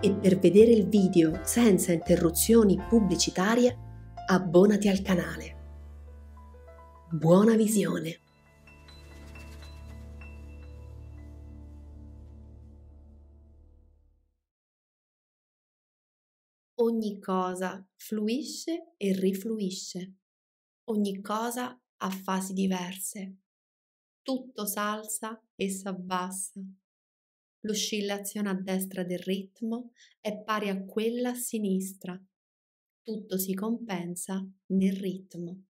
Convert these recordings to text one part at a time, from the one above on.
e per vedere il video senza interruzioni pubblicitarie abbonati al canale. Buona visione! Ogni cosa fluisce e rifluisce. Ogni cosa ha fasi diverse. Tutto salsa e s'abbassa. L'oscillazione a destra del ritmo è pari a quella a sinistra. Tutto si compensa nel ritmo.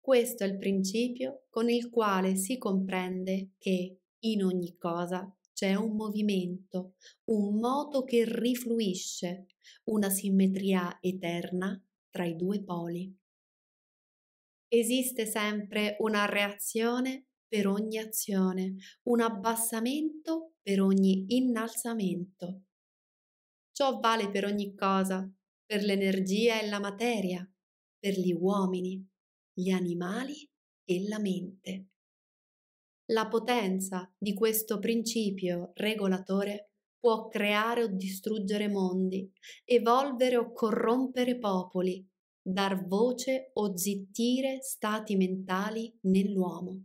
Questo è il principio con il quale si comprende che in ogni cosa c'è un movimento, un moto che rifluisce, una simmetria eterna tra i due poli. Esiste sempre una reazione per ogni azione, un abbassamento per ogni innalzamento. Ciò vale per ogni cosa, per l'energia e la materia, per gli uomini, gli animali e la mente. La potenza di questo principio regolatore può creare o distruggere mondi, evolvere o corrompere popoli, dar voce o zittire stati mentali nell'uomo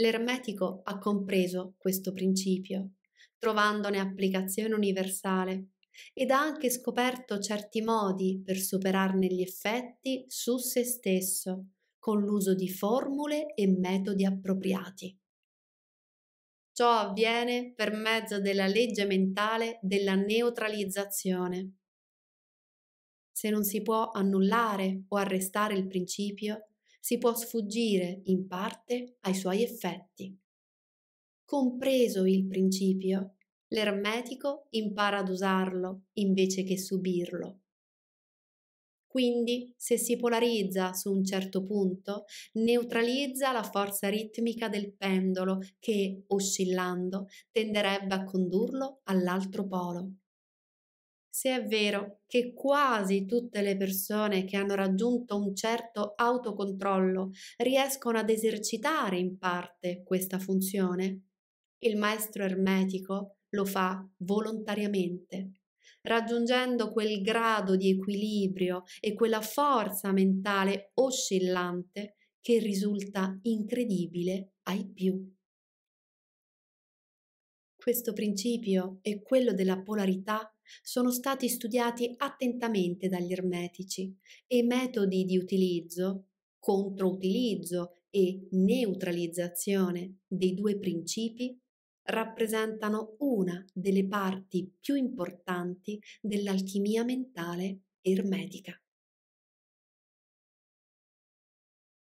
l'ermetico ha compreso questo principio, trovandone applicazione universale, ed ha anche scoperto certi modi per superarne gli effetti su se stesso, con l'uso di formule e metodi appropriati. Ciò avviene per mezzo della legge mentale della neutralizzazione. Se non si può annullare o arrestare il principio, si può sfuggire in parte ai suoi effetti. Compreso il principio, l'ermetico impara ad usarlo invece che subirlo. Quindi, se si polarizza su un certo punto, neutralizza la forza ritmica del pendolo che, oscillando, tenderebbe a condurlo all'altro polo. Se è vero che quasi tutte le persone che hanno raggiunto un certo autocontrollo riescono ad esercitare in parte questa funzione, il maestro ermetico lo fa volontariamente, raggiungendo quel grado di equilibrio e quella forza mentale oscillante che risulta incredibile ai più. Questo principio e quello della polarità sono stati studiati attentamente dagli ermetici e metodi di utilizzo, controutilizzo e neutralizzazione dei due principi rappresentano una delle parti più importanti dell'alchimia mentale ermetica.